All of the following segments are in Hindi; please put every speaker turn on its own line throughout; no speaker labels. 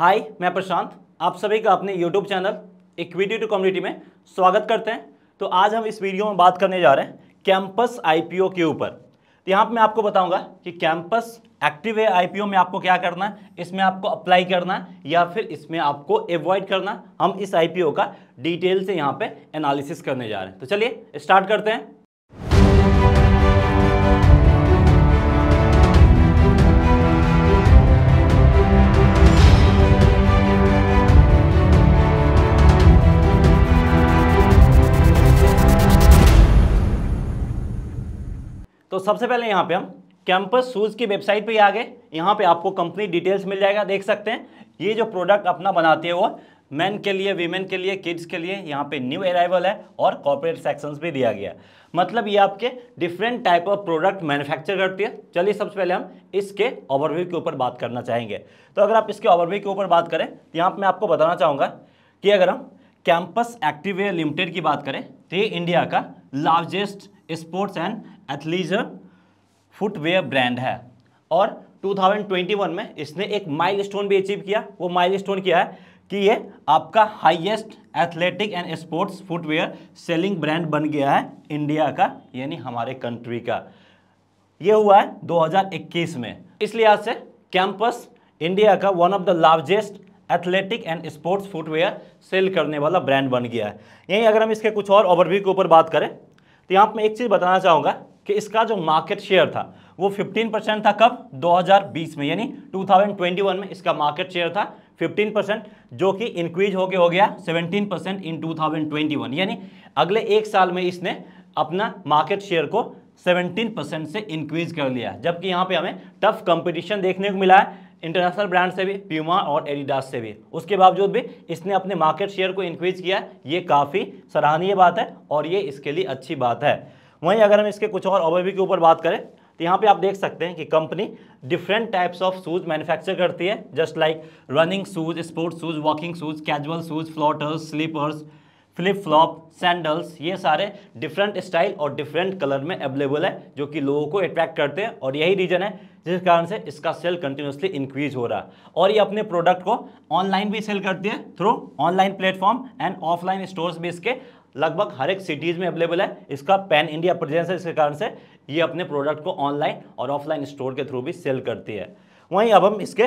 हाय मैं प्रशांत आप सभी का अपने YouTube channel equity to community में स्वागत करते हैं तो आज हम इस वीडियो में बात करने जा रहे हैं कैंपस आईपीओ के ऊपर तो यहाँ पर मैं आपको बताऊंगा कि कैंपस एक्टिव है आईपीओ में आपको क्या करना है इसमें आपको अप्लाई करना है या फिर इसमें आपको एवॉइड करना हम इस आईपीओ का डिटेल से यहाँ पे एनालिसिस करने जा रहे हैं तो चलिए स्टार्ट करते हैं सबसे पहले यहाँ पे हम कैंपस शूज़ की वेबसाइट पे आ गए यहाँ पे आपको कंपनी डिटेल्स मिल जाएगा देख सकते हैं ये जो प्रोडक्ट अपना बनाते हैं वो मैन के लिए वीमेन के लिए किड्स के लिए यहाँ पे न्यू अराइवल है और कॉर्पोरेट सेक्शंस भी दिया गया मतलब ये आपके different type of product manufacture करती है चलिए सबसे पहले हम इसके ओवरव्यू के ऊपर बात करना चाहेंगे तो अगर आप इसके ओवरव्यू के ऊपर बात करें तो यहाँ पर मैं आपको बताना चाहूँगा कि अगर हम कैंपस एक्टिवेयर लिमिटेड की बात करें तो ये इंडिया का largest sports and athleisure footwear brand है और 2021 में इसने एक माइलस्टोन भी अचीव किया वो माइलस्टोन किया है कि ये आपका highest athletic and sports footwear selling brand बन गया है इंडिया का यानी हमारे कंट्री का ये हुआ है 2021 में इस लिहाज से कैंपस इंडिया का one of the largest athletic and sports footwear sell करने वाला ब्रांड बन गया है यहीं अगर हम इसके कुछ और ओवरव्यू के ऊपर बात करें तो यहाँ पर मैं एक चीज़ बताना चाहूँगा कि इसका जो मार्केट शेयर था वो 15 परसेंट था कब 2020 में यानी 2021 में इसका मार्केट शेयर था 15 परसेंट जो कि इंक्रीज होके हो गया 17 परसेंट इन 2021 यानी अगले एक साल में इसने अपना मार्केट शेयर को 17 परसेंट से इंक्रीज कर लिया जबकि यहाँ पे हमें टफ कंपटीशन देखने को मिला है इंटरनेशनल ब्रांड से भी प्यूमा और एडिडास से भी उसके बावजूद भी इसने अपने मार्केट शेयर को इंक्रीज किया ये काफ़ी सराहनीय बात है और ये इसके लिए अच्छी बात है वहीं अगर हम इसके कुछ और ओवरव्यू के ऊपर बात करें तो यहाँ पे आप देख सकते हैं कि company different types of shoes manufacture करती है just like running shoes sports shoes walking shoes casual shoes floaters slippers flip flop sandals ये सारे डिफरेंट स्टाइल और डिफरेंट कलर में अवेलेबल है जो कि लोगों को अट्रैक्ट करते हैं और यही रीज़न है जिस कारण से इसका सेल कंटिन्यूसली इंक्रीज हो रहा है और ये अपने प्रोडक्ट को ऑनलाइन भी सेल करती है through online platform and offline stores भी इसके लगभग हर एक सिटीज़ में अवेलेबल है इसका पैन इंडिया प्रेजेंस है इसके कारण से ये अपने प्रोडक्ट को ऑनलाइन और ऑफलाइन स्टोर के थ्रू भी सेल करती है वहीं अब हम इसके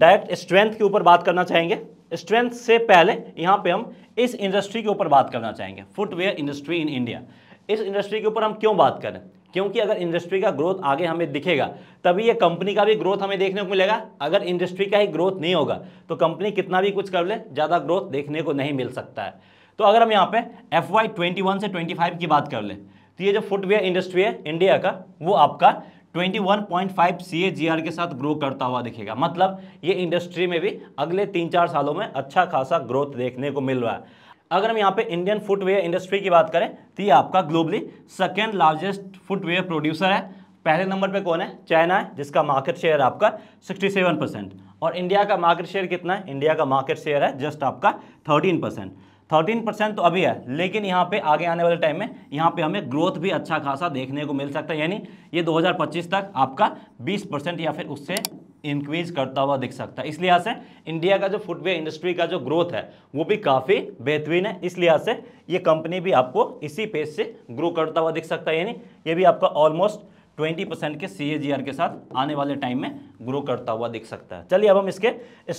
डायरेक्ट स्ट्रेंथ के ऊपर बात करना चाहेंगे स्ट्रेंथ से पहले यहाँ पे हम इस इंडस्ट्री के ऊपर बात करना चाहेंगे फुटवेयर इंडस्ट्री इन इंडिया इस इंडस्ट्री के ऊपर हम क्यों बात करें क्योंकि अगर इंडस्ट्री का ग्रोथ आगे हमें दिखेगा तभी ये कंपनी का भी ग्रोथ हमें देखने को मिलेगा अगर इंडस्ट्री का ही ग्रोथ नहीं होगा तो कंपनी कितना भी कुछ कर ले ज़्यादा ग्रोथ देखने को नहीं मिल सकता है तो अगर हम यहाँ पे एफ वाई ट्वेंटी वन से ट्वेंटी फाइव की बात कर लें तो ये जो फुटवेयर इंडस्ट्री है इंडिया का वो आपका ट्वेंटी जी आर के साथ ग्रो करता हुआ दिखेगा मतलब ये इंडस्ट्री में भी अगले तीन चार सालों में अच्छा खासा ग्रोथ देखने को मिल रहा है अगर हम यहाँ पे इंडियन फुटवेयर इंडस्ट्री की बात करें तो ये आपका globally second largest footwear producer है पहले नंबर पे कौन है चाइना है जिसका मार्केट शेयर आपका 67 परसेंट और इंडिया का मार्केट शेयर कितना है इंडिया का मार्केट शेयर है जस्ट आपका 13 परसेंट थर्टीन परसेंट तो अभी है लेकिन यहाँ पे आगे आने वाले टाइम में यहाँ पे हमें ग्रोथ भी अच्छा खासा देखने को मिल सकता है यानी ये 2025 तक आपका 20 परसेंट या फिर उससे इंक्रीज करता हुआ दिख सकता है इस लिहाज से इंडिया का जो फुटवेयर इंडस्ट्री का जो ग्रोथ है वो भी काफ़ी बेहतरीन है इस लिहाज से ये कंपनी भी आपको इसी पेज से ग्रो करता हुआ दिख सकता है यानी ये भी आपका ऑलमोस्ट 20 परसेंट के सी के साथ आने वाले टाइम में ग्रो करता हुआ दिख सकता है चलिए अब हम इसके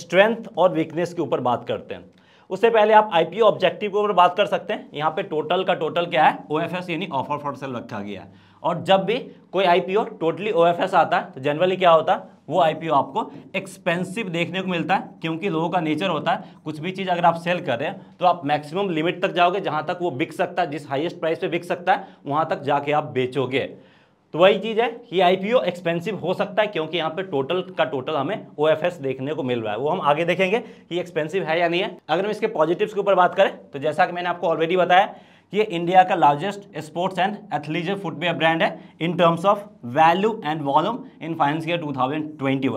स्ट्रेंथ और वीकनेस के ऊपर बात करते हैं उससे पहले आप आईपीओ ऑब्जेक्टिव के ऊपर बात कर सकते हैं यहाँ पे टोटल का टोटल क्या है ओएफएस यानी ऑफर फॉर सेल रखा गया है और जब भी कोई आईपीओ टोटली ओएफएस आता है तो जनरली क्या होता है वो आईपीओ आपको एक्सपेंसिव देखने को मिलता है क्योंकि लोगों का नेचर होता है कुछ भी चीज़ अगर आप सेल कर रहे हैं तो आप मैक्सिमम लिमिट तक जाओगे जहाँ तक वो बिक सकता है जिस हाइएस्ट प्राइस पर बिक सकता है वहाँ तक जाके आप बेचोगे तो वही चीज़ है कि आईपीओ एक्सपेंसिव हो सकता है क्योंकि यहाँ पे टोटल का टोटल हमें ओएफएस देखने को मिल रहा है वो हम आगे देखेंगे कि एक्सपेंसिव है या नहीं है अगर हम इसके पॉजिटिव्स के ऊपर बात करें तो जैसा कि मैंने आपको ऑलरेडी बताया कि ये इंडिया का largest sports and athleisure footwear brand है in terms of value and volume in finance year two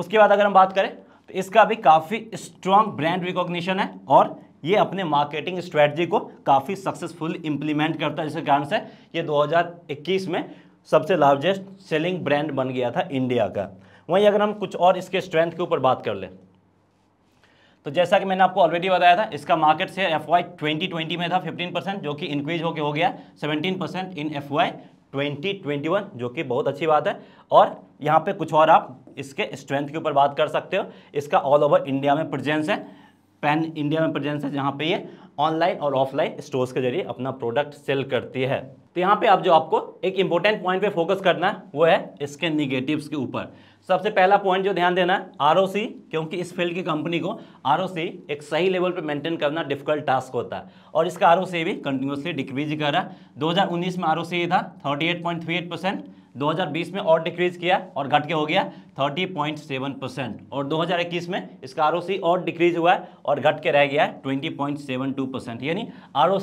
उसके बाद अगर हम बात करें तो इसका भी काफ़ी स्ट्रॉन्ग ब्रांड रिकॉग्निशन है और ये अपने मार्केटिंग स्ट्रेटजी को काफ़ी सक्सेसफुल इंप्लीमेंट करता है जिसके कारण से ये 2021 में सबसे लार्जेस्ट सेलिंग ब्रांड बन गया था इंडिया का वहीं अगर हम कुछ और इसके स्ट्रेंथ के ऊपर बात कर लें तो जैसा कि मैंने आपको ऑलरेडी बताया था इसका market share F Y twenty twenty में था फिफ्टीन परसेंट जो कि इंक्रीज होकर हो गया seventeen percent in F Y twenty twenty one जो कि बहुत अच्छी बात है और यहाँ पे कुछ और आप इसके स्ट्रेंथ के ऊपर बात कर सकते हो इसका ऑल ओवर इंडिया में प्रजेंस है पैन इंडिया में प्रजेंस है जहाँ पे ये ऑनलाइन और ऑफलाइन स्टोर्स के जरिए अपना प्रोडक्ट सेल करती है तो यहाँ पे आप जो आपको एक इंपॉर्टेंट पॉइंट पे फोकस करना है वो है इसके निगेटिव्स के ऊपर सबसे पहला पॉइंट जो ध्यान देना है आर क्योंकि इस फील्ड की कंपनी को आर एक सही लेवल पे मेंटेन करना डिफिकल्ट टास्क होता है और इसका आर भी कंटिन्यूसली डिक्रीज कर रहा है दो में आर था थर्टी 2020 में और डिक्रीज किया और घट के हो गया 30.7 परसेंट और 2021 में इसका आर और डिक्रीज हुआ है और घट के रह गया है 20.72 परसेंट यानी आर ओ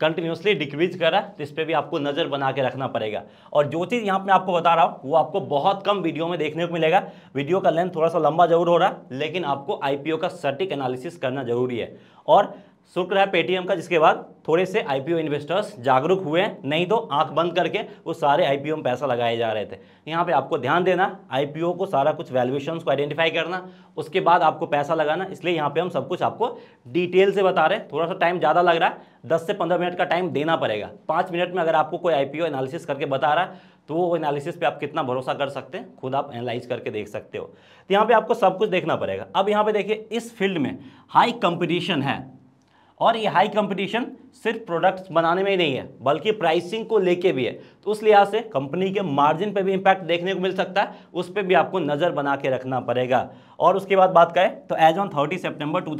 कंटिन्यूसली डिक्रीज कर रहा है तो इस पर भी आपको नज़र बना के रखना पड़ेगा और जो चीज़ यहाँ पे आपको बता रहा हूँ वो आपको बहुत कम वीडियो में देखने को मिलेगा वीडियो का लेंथ थोड़ा सा लंबा जरूर हो रहा है लेकिन आपको आई का सटीक एनालिसिस करना जरूरी है और शुक्र है पेटीएम का जिसके बाद थोड़े से आईपीओ इन्वेस्टर्स जागरूक हुए नहीं तो आंख बंद करके वो सारे आईपीओ में पैसा लगाए जा रहे थे यहाँ पे आपको ध्यान देना आईपीओ को सारा कुछ वैल्यूएशंस को आइडेंटिफाई करना उसके बाद आपको पैसा लगाना इसलिए यहाँ पे हम सब कुछ आपको डिटेल से बता रहे हैं थोड़ा सा टाइम ज़्यादा लग रहा है दस से पंद्रह मिनट का टाइम देना पड़ेगा पाँच मिनट में अगर आपको कोई आई एनालिसिस करके बता रहा है तो वो एनालिसिस पे आप कितना भरोसा कर सकते हैं खुद आप एनालाइज करके देख सकते हो तो यहाँ पे आपको सब कुछ देखना पड़ेगा अब यहाँ पे देखिए इस फील्ड में हाई कंपटीशन है और ये हाई कंपटीशन सिर्फ प्रोडक्ट्स बनाने में ही नहीं है बल्कि प्राइसिंग को लेके भी है तो उस लिहाज से कंपनी के मार्जिन पे भी इम्पैक्ट देखने को मिल सकता है उस पर भी आपको नज़र बना के रखना पड़ेगा और उसके बाद बात करें तो as on thirty September two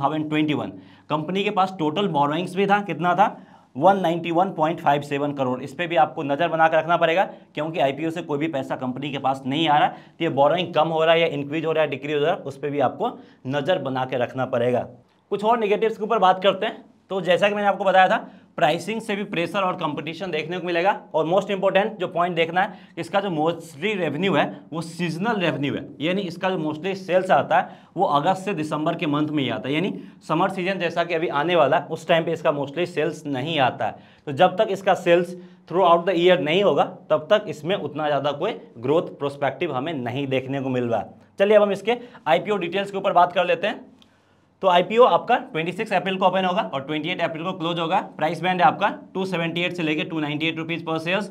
company के पास टोटल बोरोइंग्स भी था कितना था 191.57 करोड़ इस पर भी आपको नज़र बनाकर रखना पड़ेगा क्योंकि आईपीओ से कोई भी पैसा कंपनी के पास नहीं आ रहा तो ये बोरोइंग कम हो रहा है या इंक्रीज हो रहा है डिक्रीज हो रहा है उस पर भी आपको नज़र बना के रखना पड़ेगा कुछ और निगेटिव्स के ऊपर बात करते हैं तो जैसा कि मैंने आपको बताया था प्राइसिंग से भी प्रेशर और कंपटीशन देखने को मिलेगा और मोस्ट इंपॉर्टेंट जो पॉइंट देखना है इसका जो मोस्टली रेवेन्यू है वो सीजनल रेवेन्यू है यानी इसका जो मोस्टली सेल्स आता है वो अगस्त से दिसंबर के मंथ में ही आता है यानी समर सीजन जैसा कि अभी आने वाला है उस टाइम पे इसका मोस्टली सेल्स नहीं आता है तो जब तक इसका sales throughout the year नहीं होगा तब तक इसमें उतना ज़्यादा कोई ग्रोथ प्रोस्पेक्टिव हमें नहीं देखने को मिल रहा है चलिए अब हम इसके आईपीओ डिटेल्स के ऊपर बात कर लेते हैं तो आईपीओ आपका 26 अप्रैल को ओपन होगा और 28 अप्रैल को क्लोज होगा प्राइस बैंड है आपका 278 से लेके 298 रुपीस पर शेयर्स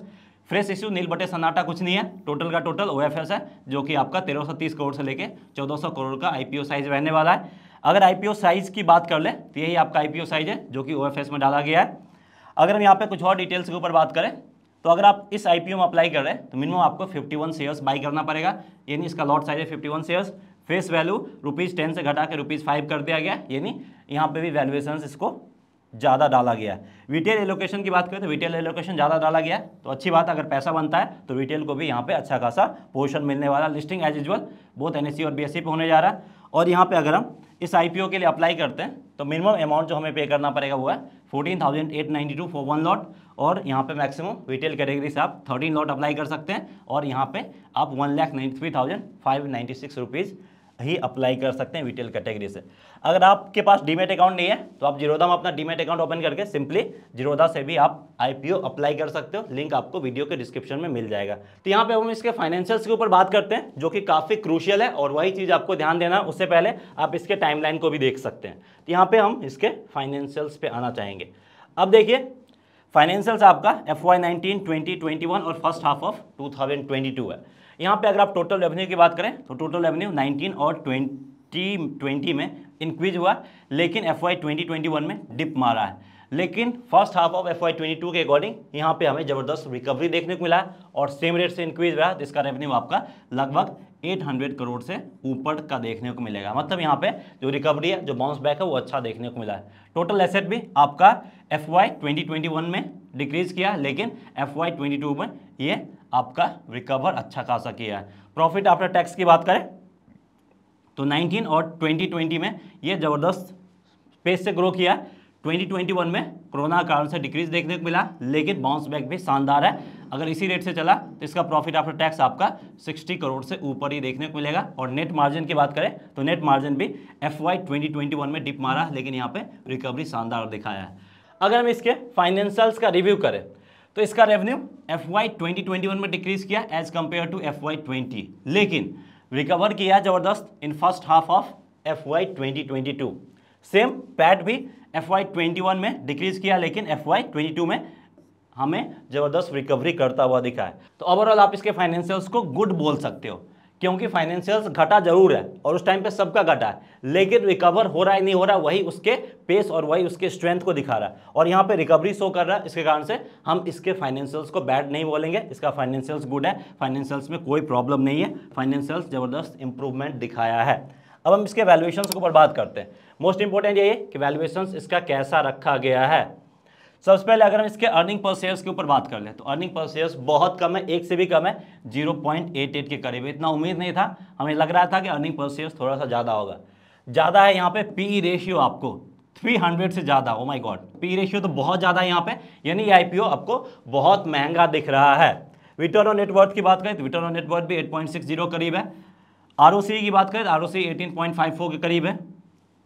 फ्रेश इश्यू नील बटे सन्नाटा कुछ नहीं है टोटल का टोटल ओ है जो कि आपका 1330 करोड़ से लेके 1400 करोड़ का आईपीओ साइज रहने वाला है अगर आईपीओ साइज की बात कर ले तो यही आपका आईपीओ साइज है जो कि ओ में डाला गया है अगर हम यहाँ पे कुछ और डिटेल्स के ऊपर बात करें तो अगर आप इस आईपीओ में अप्लाई कर रहे हैं तो मिनिमम आपको 51 शेयर्स बाई करना पड़ेगा यानी इसका लॉट साइज है 51 shares face value rupees ten से घटा के रुपीज़ फाइव कर दिया गया यानी यहाँ पे भी वैल्यूएशन इसको ज़्यादा डाला गया है रिटेल एलोकेशन की बात करें तो रिटेल एलोकेशन ज़्यादा डाला गया तो अच्छी बात अगर पैसा बनता है तो रिटेल को भी यहाँ पे अच्छा खासा पोर्शन मिलने वाला लिस्टिंग एज यूजल बहुत एन और बी e पे होने जा रहा है और यहाँ पे अगर हम इस आई के लिए अप्लाई करते हैं तो मिनिमम अमाउंट जो हमें पे करना पड़ेगा वो है fourteen thousand eight ninety two for one lot और यहाँ पे मैक्सिमम रिटेल कैटेगरी से आप थर्टीन लॉट अप्लाई कर सकते हैं और यहाँ पे आप one lakh ninety three thousand five ninety six rupees ही अप्लाई कर सकते हैं विटेल कैटेगरी से अगर आपके पास डीमेट अकाउंट नहीं है तो आप जीरोधा में अपना डीमेट अकाउंट ओपन करके सिंपली जीरोधा से भी आप आईपीओ अप्लाई कर सकते हो लिंक आपको वीडियो के डिस्क्रिप्शन में मिल जाएगा तो यहाँ पे हम इसके फाइनेंशियल्स के ऊपर बात करते हैं जो कि काफ़ी क्रूशियल है और वही चीज़ आपको ध्यान देना उससे पहले आप इसके टाइमलाइन को भी देख सकते हैं तो यहाँ पर हम इसके फाइनेंशियल्स पे आना चाहेंगे अब देखिए फाइनेंशियल्स आपका F Y nineteen twenty twenty one और first half of two thousand twenty two है यहाँ पे अगर आप टोटल रेवेन्यू की बात करें तो टोटल रेवेन्यू 19 और 20 20 में इंक्रीज हुआ लेकिन एफ वाई में डिप मारा है लेकिन first half of F Y के अकॉर्डिंग यहाँ पे हमें जबरदस्त रिकवरी देखने को मिला है और सेम रेट से इंक्रीज रहा जिसका रेवेन्यू आपका लगभग 800 करोड़ से ऊपर का देखने को मिलेगा मतलब यहाँ पे जो रिकवरी है जो बाउंस बैक है वो अच्छा देखने को मिला है टोटल एसेट भी आपका एफ वाई में डिक्रीज किया लेकिन एफ वाई में ये आपका रिकवर अच्छा खासा किया है प्रॉफिट आफ्टर टैक्स की बात करें तो 19 और 2020 में ये ज़बरदस्त पेस से ग्रो किया है 2021 में कोरोना कारण से डिक्रीज देखने को मिला लेकिन बाउंस बैक भी शानदार है अगर इसी रेट से चला तो इसका प्रॉफिट आफ्टर टैक्स आपका 60 करोड़ से ऊपर ही देखने को मिलेगा और नेट मार्जिन की बात करें तो नेट मार्जिन भी एफ वाई में डिप मारा लेकिन यहाँ पे रिकवरी शानदार दिखाया है अगर हम इसके फाइनेंशियल्स का रिव्यू करें तो इसका रेवेन्यू एफ वाई में डिक्रीज किया as compare to F Y लेकिन रिकवर किया ज़बरदस्त in first half of F Y same PAT भी एफ वाई ट्वेंटी वन में डिक्रीज किया लेकिन एफ वाई ट्वेंटी टू में हमें ज़बरदस्त रिकवरी करता हुआ दिखा है तो ओवरऑल आप इसके फाइनेंशियल्स को गुड बोल सकते हो क्योंकि फाइनेंशियल्स घटा जरूर है और उस टाइम पे सबका घटा है लेकिन रिकवर हो रहा है नहीं हो रहा वही उसके पेस और वही उसके स्ट्रेंथ को दिखा रहा है और यहाँ पे रिकवरी शो कर रहा है इसके कारण से हम इसके फाइनेंशियल्स को बैड नहीं बोलेंगे इसका फाइनेंशियल्स गुड है फाइनेंशियल्स में कोई प्रॉब्लम नहीं है फाइनेंशियल्स ज़बरदस्त इंप्रूवमेंट दिखाया है अब हम इसके वैल्यूएशन के ऊपर बात करते हैं मोस्ट इंपॉर्टेंट ये कि वैल्यूएशन इसका कैसा रखा गया है सबसे पहले अगर हम इसके अर्निंग पर शेयर्स के ऊपर बात कर ले तो अर्निंग पर शेयर्स बहुत कम है एक से भी कम है 0.88 के करीब इतना उम्मीद नहीं था हमें लग रहा था कि अर्निंग पर शेयर्स थोड़ा सा ज़्यादा होगा ज़्यादा है यहाँ पे पी रेशियो e आपको 300 से ज़्यादा oh my God P ratio तो बहुत ज़्यादा है यहाँ पे यानी आई आपको बहुत महंगा दिख रहा है रिटर्न और नेटवर्थ की बात करें तो रिटर्न और नेटवर्थ भी एट करीब है आर e की बात करें तो आर ओ e के करीब है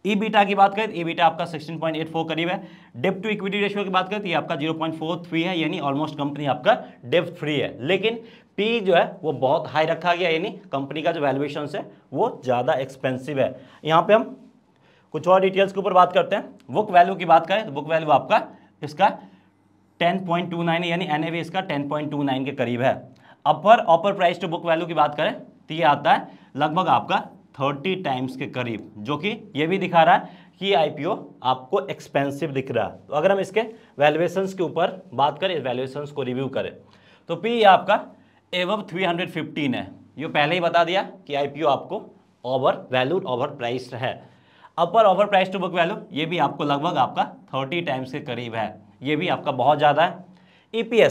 ई e बीटा की बात करें ई e बीटा आपका 16.84 करीब है डेप टू इक्विटी रेशियो की बात करें तो ये आपका 0.43 है यानी ऑलमोस्ट कंपनी आपका डेप फ्री है लेकिन पी जो है वो बहुत हाई रखा गया यानी कंपनी का जो वैल्यूएशन है वो ज़्यादा एक्सपेंसिव है यहाँ पे हम कुछ और डिटेल्स के ऊपर बात करते हैं बुक वैल्यू की बात करें तो बुक वैल्यू आपका इसका टू नाइन यानी एन इसका नाइन के करीब है upper over price to book value की बात करें तो ये आता है लगभग आपका थर्टी टाइम्स के करीब जो कि यह भी दिखा रहा है कि आईपीओ आपको एक्सपेंसिव दिख रहा है तो अगर हम इसके वैल्यूएशन के ऊपर बात करें वैल्यूएशंस को रिव्यू करें तो पी आपका एवब 315 है ये पहले ही बता दिया कि आईपीओ आपको ओवर वैल्यू ओवर प्राइस है upper over price to book value ये भी आपको लगभग आपका थर्टी टाइम्स के करीब है ये भी आपका बहुत ज़्यादा है ई e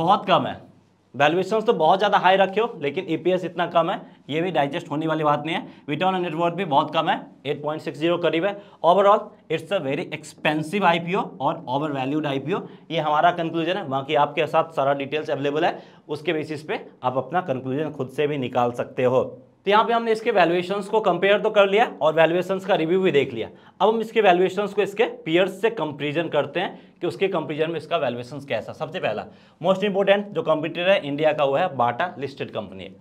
बहुत कम है वैल्यूएशन तो बहुत ज़्यादा हाई रखे हो लेकिन ईपीएस e इतना कम है ये भी डाइजेस्ट होने वाली बात नहीं है रिटर्न नेटवर्क भी बहुत कम है 8.60 करीब है overall it's a very expensive IPO और ओवर वैल्यूड आईपीओ ये हमारा कंक्लूजन है बाकी आपके साथ सारा डिटेल्स अवेलेबल है उसके बेसिस पे आप अपना कंक्लूजन खुद से भी निकाल सकते हो तो यहाँ पे हमने इसके वैल्यूएशंस को कंपेयर तो कर लिया और वैल्यूएशंस का रिव्यू भी देख लिया अब हम इसके वैल्यूएशंस को इसके पीयर्स से कंपेरिजन करते हैं कि उसके कंपेरिजन में इसका वैल्यूएशन कैसा सबसे पहला मोस्ट इंपॉर्टेंट जो कंप्यूटर है इंडिया का वो है बाटा लिस्टेड कंपनी है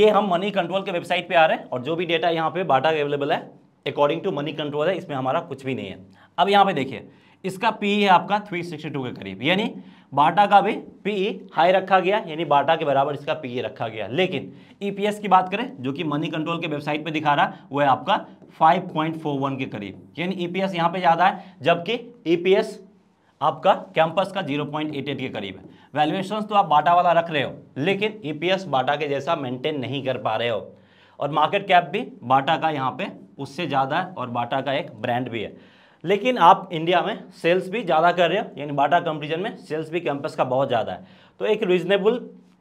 ये हम मनी कंट्रोल के वेबसाइट पर आ रहे हैं और जो भी डेटा यहाँ पे बाटा का अवेलेबल है अकॉर्डिंग टू मनी कंट्रोल है इसमें हमारा कुछ भी नहीं है अब यहाँ पे देखिए इसका पी है आपका थ्री के करीब यानी बाटा का भी पी हाई e रखा गया यानी बाटा के बराबर इसका ए e रखा गया लेकिन ईपीएस e की बात करें जो कि मनी कंट्रोल के वेबसाइट पे दिखा रहा है वह आपका 5.41 के करीब यानी ईपीएस यहाँ पे ज़्यादा है जबकि ईपीएस आपका कैंपस का 0.88 के करीब है वैल्यूएशन तो आप बाटा वाला रख रहे हो लेकिन ईपीएस बाटा के जैसा मेंटेन नहीं कर पा रहे हो और मार्केट कैप भी बाटा का यहाँ पे उससे ज़्यादा है और बाटा का एक ब्रांड भी है लेकिन आप इंडिया में सेल्स भी ज़्यादा कर रहे हो यानी बाटा कंपेरिजन में सेल्स भी कैंपस का बहुत ज़्यादा है तो एक रीज़नेबल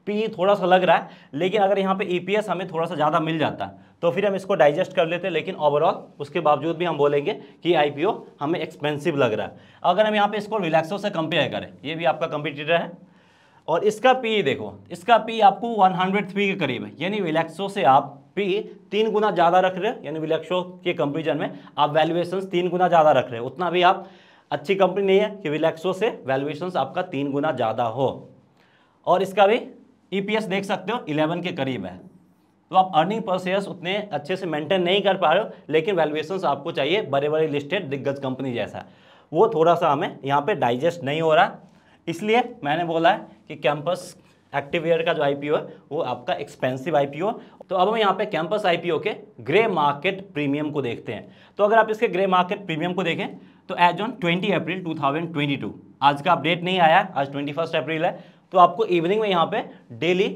पी थोड़ा सा लग रहा है लेकिन अगर यहाँ पे ईपीएस e हमें थोड़ा सा ज़्यादा मिल जाता है तो फिर हम इसको डाइजेस्ट कर लेते हैं लेकिन ओवरऑल उसके बावजूद भी हम बोलेंगे कि आई हमें एक्सपेंसिव लग रहा है अगर हम यहाँ पर इसको रिलैक्सो से कंपेयर करें ये भी आपका कंपिटिटर है और इसका पी देखो इसका पी आपको वन के करीब है यानी रिलैक्सो से आप पी तीन गुना ज़्यादा रख रहे हो यानी विलक्षो के कंपेरिजन में आप वैल्यूएशन तीन गुना ज़्यादा रख रहे हो उतना भी आप अच्छी कंपनी नहीं है कि विलेक्सो से वैल्यूएशन आपका तीन गुना ज़्यादा हो और इसका भी ई e देख सकते हो इलेवन के करीब है तो आप अर्निंग प्रोसेस उतने अच्छे से मेंटेन नहीं कर पा रहे हो लेकिन वैल्यूएशन आपको चाहिए बड़े बड़े लिस्टेड दिग्गज कंपनी जैसा वो थोड़ा सा हमें यहाँ पे डाइजेस्ट नहीं हो रहा इसलिए मैंने बोला है कि कैंपस एक्टिव ईयर का जो आईपीओ है वो आपका एक्सपेंसिव आईपीओ तो अब हम यहाँ पे कैंपस आईपीओ के ग्रे मार्केट प्रीमियम को देखते हैं तो अगर आप इसके ग्रे मार्केट प्रीमियम को देखें तो एज ऑन ट्वेंटी अप्रैल 2022 आज का अपडेट नहीं आया आज फर्स्ट अप्रैल है तो आपको इवनिंग में यहाँ पे डेली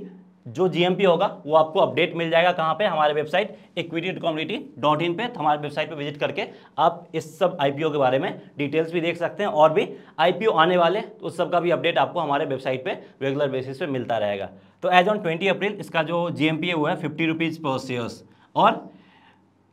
जो जीएमपी होगा वो आपको अपडेट मिल जाएगा कहाँ पे हमारे website equity community dot in पर हमारे वेबसाइट पे विजिट करके आप इस सब आईपीओ के बारे में डिटेल्स भी देख सकते हैं और भी आईपीओ आने वाले तो उस सब का भी अपडेट आपको हमारे वेबसाइट पे रेगुलर बेसिस पे मिलता रहेगा तो एज ऑन ट्वेंटी अप्रैल इसका जो जी है वो है फिफ्टी रुपीज़ पर शेयर्स और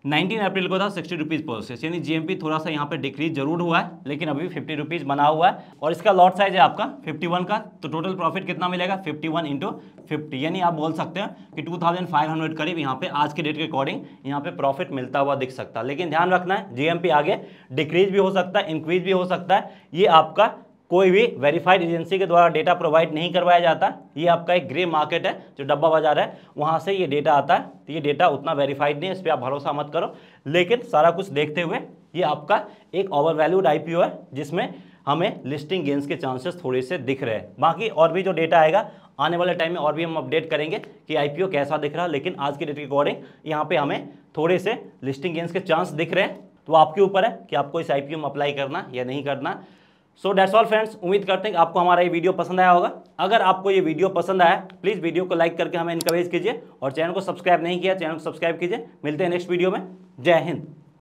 19 अप्रैल को था सिक्सटी रुपीज़ प्रोसेस यानी जीएमपी थोड़ा सा यहाँ पे डिक्रीज जरूर हुआ है लेकिन अभी भी फिफ्टी रुपीज़ बना हुआ है और इसका लॉट साइज है आपका 51 का तो टोटल प्रॉफिट कितना मिलेगा 51 वन इंटू फिफ्टी यानी आप बोल सकते हैं कि 2500 करीब यहाँ पे आज के डेट के अकॉर्डिंग यहाँ पे प्रॉफिट मिलता हुआ दिख सकता है लेकिन ध्यान रखना है जी आगे डिक्रीज भी हो सकता है इंक्रीज भी हो सकता है ये आपका कोई भी वेरीफाइड एजेंसी के द्वारा डेटा प्रोवाइड नहीं करवाया जाता ये आपका एक ग्रे मार्केट है जो डब्बा बाजार है वहाँ से ये डेटा आता है तो ये डेटा उतना वेरीफाइड नहीं है इस पर आप भरोसा मत करो लेकिन सारा कुछ देखते हुए ये आपका एक ओवर वैल्यूड आई है जिसमें हमें लिस्टिंग गेंस के चांसेस थोड़े से दिख रहे हैं बाकी और भी जो डेटा आएगा आने वाले टाइम में और भी हम अपडेट करेंगे कि आईपीओ कैसा दिख रहा है लेकिन आज की डेट के अकॉर्डिंग यहाँ पे हमें थोड़े से लिस्टिंग गेंस के चांस दिख रहे हैं तो आपके ऊपर है कि आपको इस आईपीओ में अप्लाई करना या नहीं करना सो डेट्स ऑल फ्रेंड्स उम्मीद करते हैं कि आपको हमारा ये वीडियो पसंद आया होगा अगर आपको ये वीडियो पसंद आया प्लीज़ वीडियो को लाइक करके हमें इंकरेज कीजिए और चैनल को सब्सक्राइब नहीं किया चैनल को सब्सक्राइब कीजिए मिलते हैं नेक्स्ट वीडियो में जय हिंद